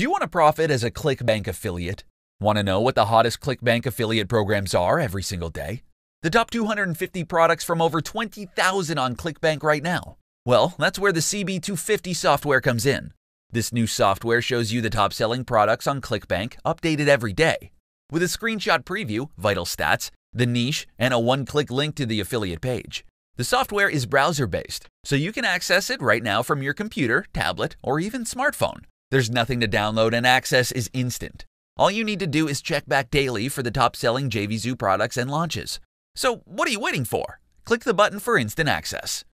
Do you want to profit as a ClickBank affiliate? Want to know what the hottest ClickBank affiliate programs are every single day? The top 250 products from over 20,000 on ClickBank right now. Well, that's where the CB250 software comes in. This new software shows you the top selling products on ClickBank, updated every day. With a screenshot preview, vital stats, the niche, and a one click link to the affiliate page. The software is browser based, so you can access it right now from your computer, tablet, or even smartphone. There's nothing to download and access is instant. All you need to do is check back daily for the top-selling JVZoo products and launches. So what are you waiting for? Click the button for instant access.